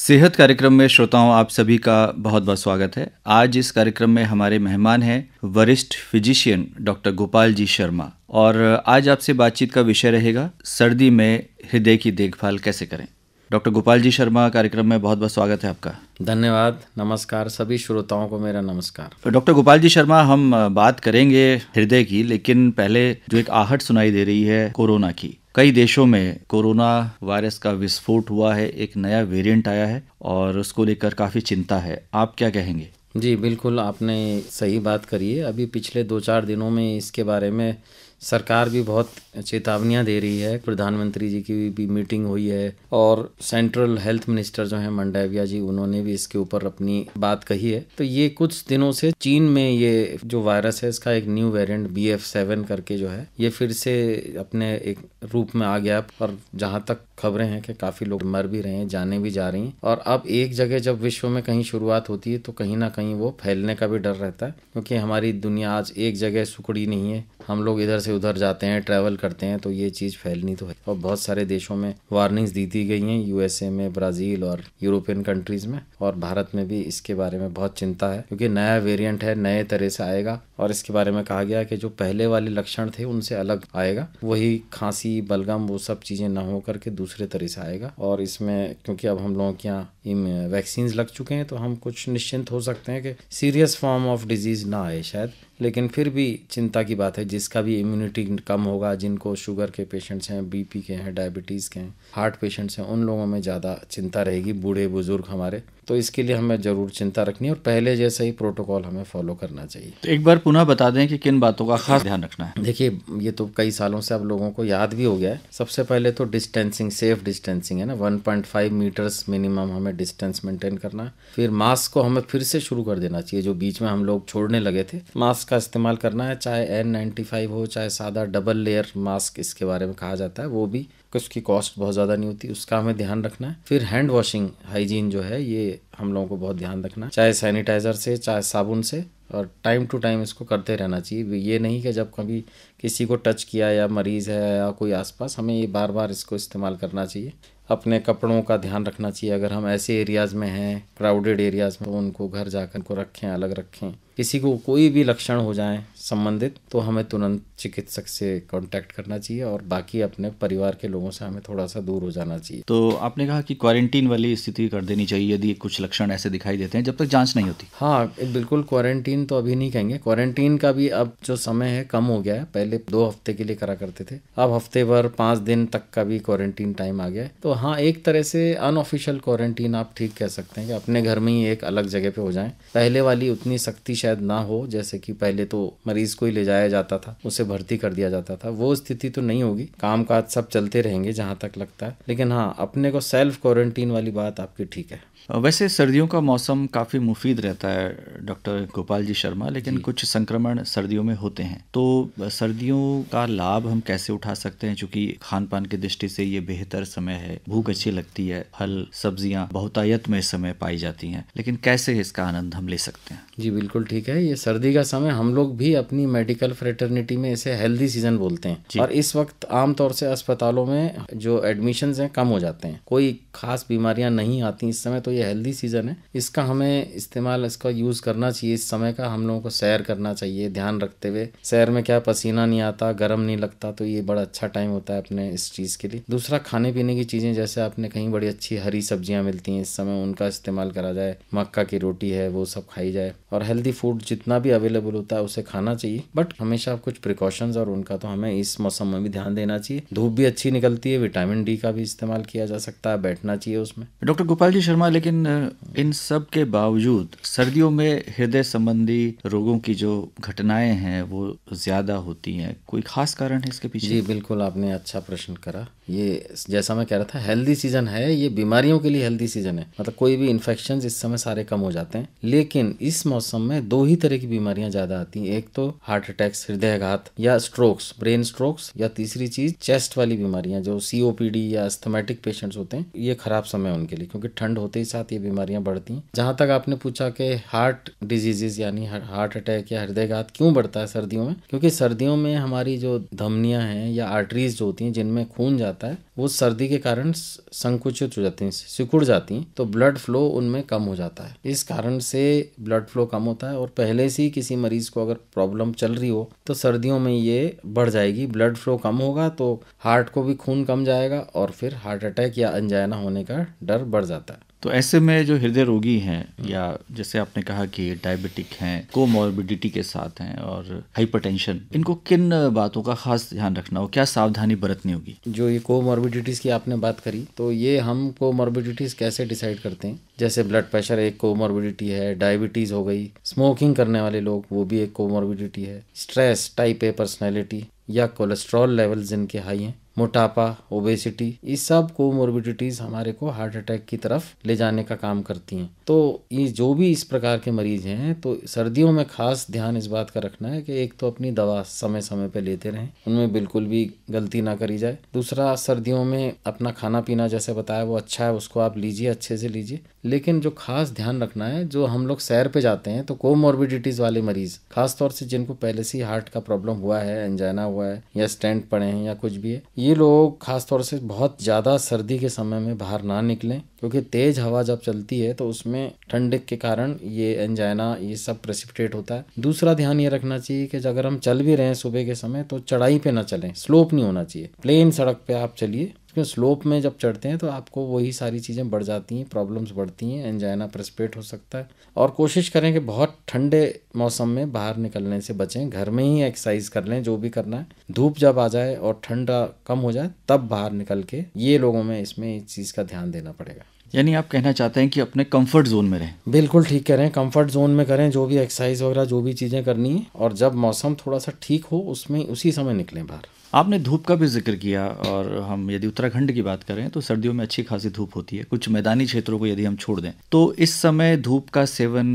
सेहत कार्यक्रम में श्रोताओं आप सभी का बहुत बहुत स्वागत है आज इस कार्यक्रम में हमारे मेहमान हैं वरिष्ठ फिजिशियन डॉक्टर गोपाल जी शर्मा और आज आपसे बातचीत का विषय रहेगा सर्दी में हृदय की देखभाल कैसे करें डॉक्टर गोपाल जी शर्मा कार्यक्रम में बहुत बहुत स्वागत है आपका धन्यवाद नमस्कार सभी श्रोताओं को मेरा नमस्कार डॉक्टर गोपाल जी शर्मा हम बात करेंगे हृदय की लेकिन पहले जो एक आहट सुनाई दे रही है कोरोना की कई देशों में कोरोना वायरस का विस्फोट हुआ है एक नया वेरिएंट आया है और उसको लेकर काफ़ी चिंता है आप क्या कहेंगे जी बिल्कुल आपने सही बात करी है अभी पिछले दो चार दिनों में इसके बारे में सरकार भी बहुत चेतावनियां दे रही है प्रधानमंत्री जी की भी मीटिंग हुई है और सेंट्रल हेल्थ मिनिस्टर जो है मंडाविया जी उन्होंने भी इसके ऊपर अपनी बात कही है तो ये कुछ दिनों से चीन में ये जो वायरस है इसका एक new variant B F seven करके जो है ये फिर से अपने एक रूप में आ गया और जहाँ तक खबरें हैं कि काफ़ी लोग मर भी रहे हैं जाने भी जा रही हैं और अब एक जगह जब विश्व में कहीं शुरुआत होती है तो कहीं ना कहीं वो फैलने का भी डर रहता है क्योंकि हमारी दुनिया आज एक जगह सुकड़ी नहीं है हम लोग इधर से उधर जाते हैं ट्रैवल करते हैं तो ये चीज़ फैलनी तो है और बहुत सारे देशों में वार्निंग्स दी दी गई हैं यूएसए में ब्राज़ील और यूरोपियन कंट्रीज़ में और भारत में भी इसके बारे में बहुत चिंता है क्योंकि नया वेरियंट है नए तरह से आएगा और इसके बारे में कहा गया कि जो पहले वाले लक्षण थे उनसे अलग आएगा वही खांसी बलगम वो सब चीज़ें ना हो करके दूसरे तरह से आएगा और इसमें क्योंकि अब हम लोगों के यहाँ वैक्सीन लग चुके हैं तो हम कुछ निश्चिंत हो सकते हैं कि सीरियस फॉर्म ऑफ डिजीज़ ना आए शायद लेकिन फिर भी चिंता की बात है जिसका भी इम्यूनिटी कम होगा जिनको शुगर के पेशेंट्स हैं बीपी के हैं डायबिटीज़ के हैं हार्ट पेशेंट्स हैं उन लोगों में ज़्यादा चिंता रहेगी बूढ़े बुज़ुर्ग हमारे तो इसके लिए हमें ज़रूर चिंता रखनी है और पहले जैसा ही प्रोटोकॉल हमें फॉलो करना चाहिए तो एक बार पुनः बता दें कि किन बातों का खास ध्यान रखना है देखिए ये तो कई सालों से अब लोगों को याद भी हो गया है सबसे पहले तो डिस्टेंसिंग सेफ डिस्टेंसिंग है ना 1.5 मीटर्स मिनिमम हमें डिस्टेंस मेंटेन करना है फिर मास्क को हमें फिर से शुरू कर देना चाहिए जो बीच में हम लोग छोड़ने लगे थे मास्क का इस्तेमाल करना है चाहे एन हो चाहे सादा डबल लेयर मास्क इसके बारे में कहा जाता है वो भी उसकी कॉस्ट बहुत ज़्यादा नहीं होती उसका हमें ध्यान रखना है फिर हैंड वॉशिंग हाइजीन जो है ये हम लोगों को बहुत ध्यान रखना है चाहे सैनिटाइज़र से चाहे साबुन से और टाइम टू टाइम इसको करते रहना चाहिए ये नहीं कि जब कभी किसी को टच किया या मरीज़ है या कोई आसपास हमें ये बार बार इसको इस्तेमाल करना चाहिए अपने कपड़ों का ध्यान रखना चाहिए अगर हम ऐसे एरियाज़ में हैं क्राउडेड एरियाज़ में उनको घर जाकर उनको रखें अलग रखें किसी को कोई भी लक्षण हो जाए संबंधित तो हमें तुरंत चिकित्सक से कांटेक्ट करना चाहिए और बाकी अपने परिवार के लोगों से हमें थोड़ा सा दूर हो जाना चाहिए तो आपने कहा कि क्वारंटीन वाली स्थिति कर देनी चाहिए यदि कुछ लक्षण ऐसे दिखाई देते हैं जब तक जांच नहीं होती हाँ बिल्कुल क्वारंटीन तो अभी नहीं कहेंगे क्वारंटीन का भी अब जो समय है कम हो गया है पहले दो हफ्ते के लिए करा करते थे अब हफ्ते भर पांच दिन तक का भी क्वारंटीन टाइम आ गया है तो हाँ एक तरह से अनऑफिशियल क्वारंटीन आप ठीक कह सकते हैं कि अपने घर में ही एक अलग जगह पे हो जाए पहले वाली उतनी सख्ती शायद ना हो जैसे कि पहले तो मरीज को ही ले जाया जाता था उसे भर्ती कर दिया जाता था वो स्थिति तो नहीं होगी काम काज सब चलते रहेंगे जहाँ तक लगता है लेकिन हाँ अपने को सेल्फ क्वारंटीन वाली बात आपकी ठीक है वैसे सर्दियों का मौसम काफ़ी मुफीद रहता है डॉक्टर गोपाल जी शर्मा लेकिन जी। कुछ संक्रमण सर्दियों में होते हैं तो सर्दियों का लाभ हम कैसे उठा सकते हैं चूंकि खान पान की दृष्टि से ये बेहतर समय है भूख अच्छी लगती है फल सब्जियाँ बहुतायत में समय पाई जाती हैं लेकिन कैसे इसका आनंद हम ले सकते हैं जी बिल्कुल ठीक है ये सर्दी का समय हम लोग भी अपनी मेडिकल फ्रेटर्निटी में इसे हेल्दी सीजन बोलते हैं और इस वक्त आमतौर से अस्पतालों में जो एडमिशन हैं कम हो जाते हैं कोई खास बीमारियां नहीं आती इस समय तो ये हेल्दी सीजन है इसका हमें इस्तेमाल इसका यूज करना चाहिए इस समय का हम लोगों को सैर करना चाहिए ध्यान रखते हुए सैर में क्या पसीना नहीं आता गर्म नहीं लगता तो ये बड़ा अच्छा टाइम होता है अपने इस चीज़ के लिए दूसरा खाने पीने की चीज़ें जैसे आपने कहीं बड़ी अच्छी हरी सब्जियां मिलती हैं इस समय उनका इस्तेमाल करा जाए मक्का की रोटी है वो सब खाई जाए और हेल्दी फूड जितना भी अवेलेबल होता है उसे खाना चाहिए बट हमेशा कुछ प्रिकॉशंस और उनका तो हमें इस मौसम में भी ध्यान देना चाहिए धूप भी अच्छी निकलती है विटामिन डी का भी इस्तेमाल किया जा सकता है बैठना चाहिए उसमें डॉक्टर गोपाल जी शर्मा लेकिन इन सब के बावजूद सर्दियों में हृदय संबंधी रोगों की जो घटनाएं हैं वो ज़्यादा होती हैं कोई खास कारण है इसके पीछे जी बिल्कुल आपने अच्छा प्रश्न करा ये जैसा मैं कह रहा था हेल्दी सीजन है ये बीमारियों के लिए हेल्दी सीजन है मतलब कोई भी इन्फेक्शन इस समय सारे कम हो जाते हैं लेकिन इस मौसम में दो ही तरह की बीमारियां ज्यादा आती हैं एक तो हार्ट अटैक्स हृदयघात या स्ट्रोक्स ब्रेन स्ट्रोक्स या तीसरी चीज चेस्ट वाली बीमारियां जो सीओपीडी या अस्थमेटिक पेशेंट्स होते हैं ये खराब समय उनके लिए क्योंकि ठंड होते ही साथ ये बीमारियां बढ़ती हैं जहां तक आपने पूछा कि हार्ट डिजीजेज यानी हार्ट अटैक या हृदयघात क्यों बढ़ता है सर्दियों में क्योंकि सर्दियों में हमारी जो धमनियां हैं या आर्टरीज जो होती हैं जिनमें खून जाता जाता है वो सर्दी के कारण संकुचित हो जाती हैं सिकुड़ जाती हैं तो ब्लड फ्लो उनमें कम हो जाता है इस कारण से ब्लड फ्लो कम होता है और पहले से ही किसी मरीज को अगर प्रॉब्लम चल रही हो तो सर्दियों में ये बढ़ जाएगी ब्लड फ्लो कम होगा तो हार्ट को भी खून कम जाएगा और फिर हार्ट अटैक या अनजायना होने का डर बढ़ जाता है तो ऐसे में जो हृदय रोगी हैं हम्म। या जैसे आपने कहा कि डायबिटिक हैं कोमॉर्बिडिटी के साथ हैं और हाइपरटेंशन इनको किन बातों का खास ध्यान रखना हो क्या सावधानी बरतनी होगी जो ये कोमॉर्बिडिटीज़ की आपने बात करी तो ये हम कोमॉर्बिडिटीज़ कैसे डिसाइड करते हैं जैसे ब्लड प्रेशर एक कोमोर्बिडिटी है डायबिटीज़ हो गई स्मोकिंग करने वाले लोग वो भी एक कोमॉर्बिडिटी है स्ट्रेस टाइप ए पर्सनैलिटी या कोलेस्ट्रॉल लेवल जिनके हाई हैं मोटापा ओबेसिटी ये सब को मोरबिडिटीज हमारे को हार्ट अटैक की तरफ ले जाने का काम करती हैं तो ये जो भी इस प्रकार के मरीज हैं तो सर्दियों में खास ध्यान इस बात का रखना है कि एक तो अपनी दवा समय समय पर लेते रहें उनमें बिल्कुल भी गलती ना करी जाए दूसरा सर्दियों में अपना खाना पीना जैसे बताया वो अच्छा है उसको आप लीजिए अच्छे से लीजिए लेकिन जो खास ध्यान रखना है जो हम लोग सैर पे जाते हैं तो को वाले मरीज़ खासतौर से जिनको पहले से ही हार्ट का प्रॉब्लम हुआ है एंजाइना हुआ है या स्टेंट पड़े हैं या कुछ भी है ये लोग ख़ास तौर से बहुत ज़्यादा सर्दी के समय में बाहर ना निकलें क्योंकि तेज़ हवा जब चलती है तो उसमें ठंडक के कारण ये एंजाइना ये सब प्रेसिपिटेट होता है दूसरा ध्यान ये रखना चाहिए कि अगर हम चल भी रहे हैं सुबह के समय तो चढ़ाई पे ना चलें स्लोप नहीं होना चाहिए प्लेन सड़क पे आप चलिए क्योंकि स्लोप में जब चढ़ते हैं तो आपको वही सारी चीज़ें बढ़ जाती हैं प्रॉब्लम्स बढ़ती हैं एंजाइना प्रस्पेट हो सकता है और कोशिश करें कि बहुत ठंडे मौसम में बाहर निकलने से बचें घर में ही एक्सरसाइज कर लें जो भी करना है धूप जब आ जाए और ठंडा कम हो जाए तब बाहर निकल के ये लोगों में इसमें इस चीज़ का ध्यान देना पड़ेगा यानी आप कहना चाहते हैं कि अपने कंफर्ट जोन में रहें बिल्कुल ठीक कह रहे हैं कंफर्ट जोन में करें जो भी एक्सरसाइज वगैरह जो भी चीज़ें करनी है और जब मौसम थोड़ा सा ठीक हो उसमें उसी समय निकलें बाहर आपने धूप का भी जिक्र किया और हम यदि उत्तराखंड की बात करें तो सर्दियों में अच्छी खासी धूप होती है कुछ मैदानी क्षेत्रों को यदि हम छोड़ दें तो इस समय धूप का सेवन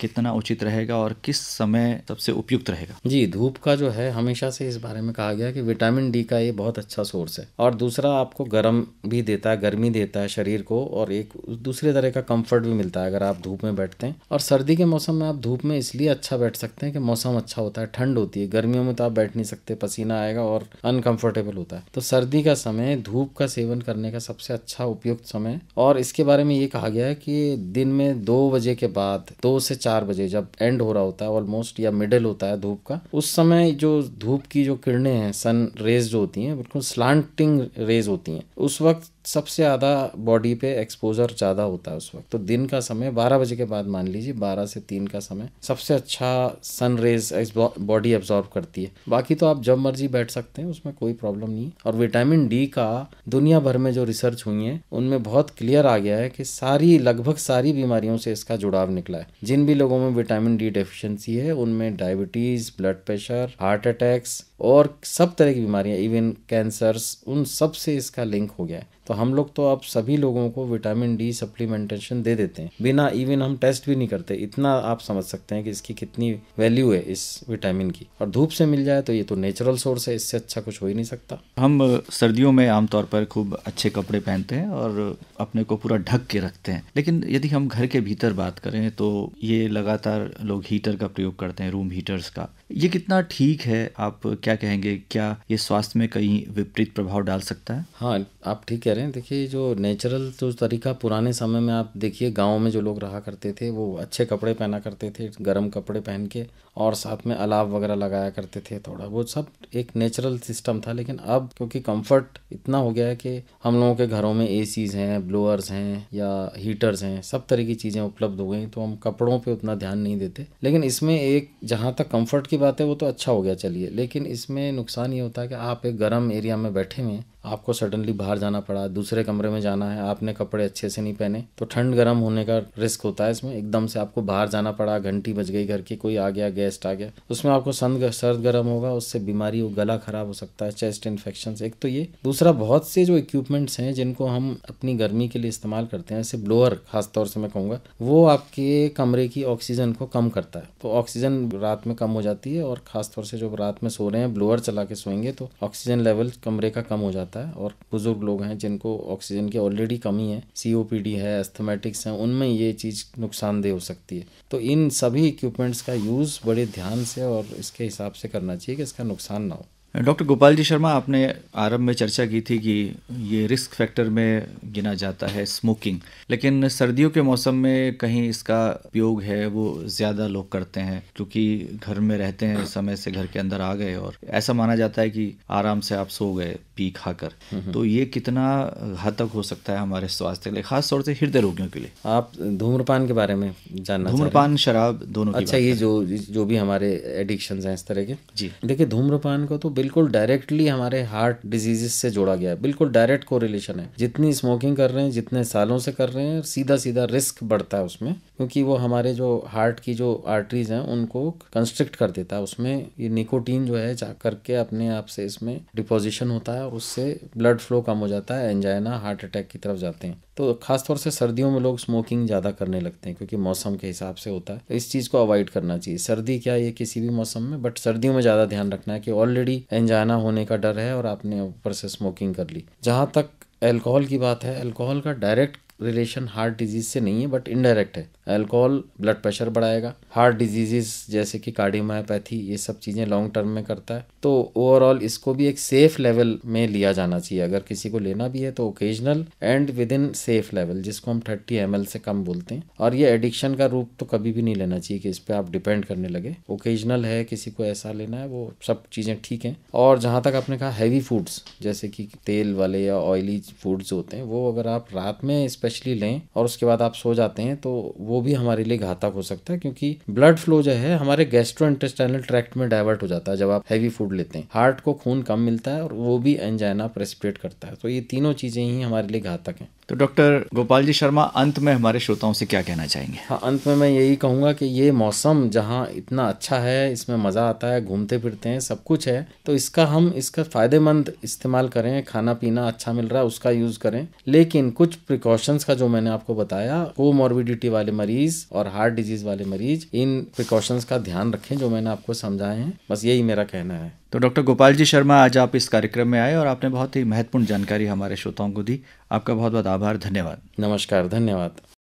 कितना उचित रहेगा और किस समय सबसे उपयुक्त रहेगा जी धूप का जो है हमेशा से इस बारे में कहा गया कि विटामिन डी का ये बहुत अच्छा सोर्स है और दूसरा आपको गर्म भी देता है गर्मी देता है शरीर को और एक दूसरे तरह का कंफर्ट भी मिलता है अगर आप धूप में बैठते हैं और सर्दी के मौसम में आप धूप में इसलिए अच्छा बैठ सकते हैं कि मौसम अच्छा होता है ठंड होती है गर्मियों में तो आप बैठ नहीं सकते पसीना आएगा और अनकंफर्टेबल होता है तो सर्दी का समय धूप का सेवन करने का सबसे अच्छा उपयुक्त समय और इसके बारे में ये कहा गया है कि दिन में दो बजे के बाद दो से चार बजे जब एंड हो रहा होता है ऑलमोस्ट या मिडिल होता है धूप का उस समय जो धूप की जो किरणें हैं सन रेज जो होती हैं बिल्कुल स्लांटिंग रेज होती हैं उस वक्त सबसे ज़्यादा बॉडी पे एक्सपोजर ज़्यादा होता है उस वक्त तो दिन का समय बारह बजे के बाद मान लीजिए बारह से तीन का समय सबसे अच्छा सन रेज बॉडी एब्जॉर्ब करती है बाकी तो आप जब मर्जी बैठ सकते हैं उसमें कोई प्रॉब्लम नहीं और विटामिन डी का दुनिया भर में जो रिसर्च हुई है उनमें बहुत क्लियर आ गया है कि सारी लगभग सारी बीमारियों से इसका जुड़ाव निकला है जिन भी लोगों में विटामिन डी डेफिशिएंसी है उनमें diabetes blood pressure heart attacks और सब तरह की बीमारियां इवन कैंसर्स उन सब से इसका लिंक हो गया है तो हम लोग तो अब सभी लोगों को विटामिन डी सप्लीमेंटेशन दे देते हैं बिना इवन हम टेस्ट भी नहीं करते इतना आप समझ सकते हैं कि इसकी कितनी वैल्यू है इस विटामिन की और धूप से मिल जाए तो ये तो नेचुरल सोर्स है इससे अच्छा कुछ हो ही नहीं सकता हम सर्दियों में आमतौर पर खूब अच्छे कपड़े पहनते हैं और अपने को पूरा ढक के रखते हैं लेकिन यदि हम घर के भीतर बात करें तो ये लगातार लोग हीटर का प्रयोग करते हैं रूम हीटर्स का ये कितना ठीक है आप क्या कहेंगे क्या ये स्वास्थ्य में कहीं विपरीत प्रभाव डाल सकता है हाँ आप ठीक कह रहे हैं देखिए जो नेचुरल जो तरीका पुराने समय में आप देखिए गाँव में जो लोग रहा करते थे वो अच्छे कपड़े पहना करते थे गर्म कपड़े पहन के और साथ में अलाव वगैरह लगाया करते थे थोड़ा वो सब एक नेचुरल सिस्टम था लेकिन अब क्योंकि कंफर्ट इतना हो गया है कि हम लोगों के घरों में ए हैं ब्लोअर्स हैं या हीटर्स हैं सब तरह की चीज़ें उपलब्ध हो गई तो हम कपड़ों पर उतना ध्यान नहीं देते लेकिन इसमें एक जहाँ तक कम्फर्ट की बात है वो तो अच्छा हो गया चलिए लेकिन इसमें नुकसान ये होता है कि आप एक गर्म एरिया में बैठे हुए हैं आपको सडनली बाहर जाना पड़ा दूसरे कमरे में जाना है आपने कपड़े अच्छे से नहीं पहने तो ठंड गर्म होने का रिस्क होता है इसमें एकदम से आपको बाहर जाना पड़ा घंटी बज गई घर की कोई आ गया गेस्ट आ गया उसमें आपको संद सर्द गर्म होगा उससे बीमारी हो गला खराब हो सकता है चेस्ट इन्फेक्शन एक तो ये दूसरा बहुत से जो इक्विपमेंट्स हैं जिनको हम अपनी गर्मी के लिए इस्तेमाल करते हैं जैसे ब्लोअर खासतौर से मैं कहूँगा वो आपके कमरे की ऑक्सीजन को कम करता है तो ऑक्सीजन रात में कम हो जाती है और खासतौर से जो रात में सो रहे हैं ब्लोअर चला के सोएंगे तो ऑक्सीजन लेवल कमरे का कम हो जाता है जाता है और बुजुर्ग लोग हैं जिनको ऑक्सीजन की ऑलरेडी कमी है सीओपीडी है एस्थमेटिक्स हैं उनमें ये चीज़ नुकसानदेह हो सकती है तो इन सभी इक्विपमेंट्स का यूज़ बड़े ध्यान से और इसके हिसाब से करना चाहिए कि इसका नुकसान ना हो डॉक्टर गोपाल जी शर्मा आपने आरंभ में चर्चा की थी कि ये रिस्क फैक्टर में गिना जाता है स्मोकिंग लेकिन सर्दियों के मौसम में कहीं इसका उपयोग है वो ज़्यादा लोग करते हैं क्योंकि घर में रहते हैं समय से घर के अंदर आ गए और ऐसा माना जाता है कि आराम से आप सो गए पी खा कर तो ये कितना घातक हो सकता है हमारे स्वास्थ्य के लिए खासतौर से हृदय रोगियों के लिए आप धूम्रपान के बारे में जानना धूम्रपान शराब दोनों अच्छा ये जो जो भी हमारे एडिक्शन हैं इस तरह के जी देखिए धूम्रपान को तो बिल्कुल डायरेक्टली हमारे हार्ट डिजीजेस से जोड़ा गया है बिल्कुल डायरेक्ट कोरिलेशन है जितनी स्मोकिंग कर रहे हैं जितने सालों से कर रहे हैं सीधा सीधा रिस्क बढ़ता है उसमें क्योंकि वो हमारे जो हार्ट की जो आर्टरीज हैं उनको कंस्ट्रिक्ट कर देता है उसमें ये निकोटीन जो है जा करके अपने आप से इसमें डिपोजिशन होता है उससे ब्लड फ्लो कम हो जाता है एंजाइना हार्ट अटैक की तरफ जाते हैं तो ख़ासतौर से सर्दियों में लोग स्मोकिंग ज़्यादा करने लगते हैं क्योंकि मौसम के हिसाब से होता है तो इस चीज़ को अवॉइड करना चाहिए सर्दी क्या ये किसी भी मौसम में बट सर्दियों में ज़्यादा ध्यान रखना है कि ऑलरेडी एंजाना होने का डर है और आपने ऊपर से स्मोकिंग कर ली जहाँ तक एल्कोहल की बात है एल्कोहल का डायरेक्ट रिलेशन हार्ट डिजीज से नहीं है बट इनडायरेक्ट है अल्कोहल ब्लड प्रेशर बढ़ाएगा हार्ट डिजीजेस जैसे कि कार्डियोमायोपैथी ये सब चीज़ें लॉन्ग टर्म में करता है तो ओवरऑल इसको भी एक सेफ लेवल में लिया जाना चाहिए अगर किसी को लेना भी है तो occasional and within safe level जिसको हम थर्टी एम से कम बोलते हैं और ये एडिक्शन का रूप तो कभी भी नहीं लेना चाहिए कि इस पर आप डिपेंड करने लगे ओकेजनल है किसी को ऐसा लेना है वो सब चीज़ें ठीक हैं और जहाँ तक आपने कहा हैवी फूड्स जैसे कि तेल वाले या ऑयली फूड्स होते हैं वो अगर आप रात में स्पेशल मछली लें और उसके बाद आप सो जाते हैं तो वो भी हमारे लिए घातक हो सकता है क्योंकि ब्लड फ्लो जो है हमारे गैस्ट्रो इंटेस्टाइनल ट्रैक्ट में डाइवर्ट हो जाता है जब आप हैवी फूड लेते हैं हार्ट को खून कम मिलता है और वो भी एंजाइना प्रेसिपिटेट करता है तो ये तीनों चीज़ें ही हमारे लिए घातक हैं तो डॉक्टर गोपाल जी शर्मा अंत में हमारे श्रोताओं से क्या कहना चाहेंगे हाँ अंत में मैं यही कहूंगा कि ये मौसम जहाँ इतना अच्छा है इसमें मज़ा आता है घूमते फिरते हैं सब कुछ है तो इसका हम इसका फ़ायदेमंद इस्तेमाल करें खाना पीना अच्छा मिल रहा है उसका यूज़ करें लेकिन कुछ प्रिकॉशन कंडीशंस का जो मैंने आपको बताया को मॉर्बिडिटी वाले मरीज और हार्ट डिजीज वाले मरीज इन प्रिकॉशंस का ध्यान रखें जो मैंने आपको समझाए हैं बस यही मेरा कहना है तो डॉक्टर गोपाल जी शर्मा आज आप इस कार्यक्रम में आए और आपने बहुत ही महत्वपूर्ण जानकारी हमारे श्रोताओं को दी आपका बहुत बहुत आभार धन्यवाद नमस्कार धन्यवाद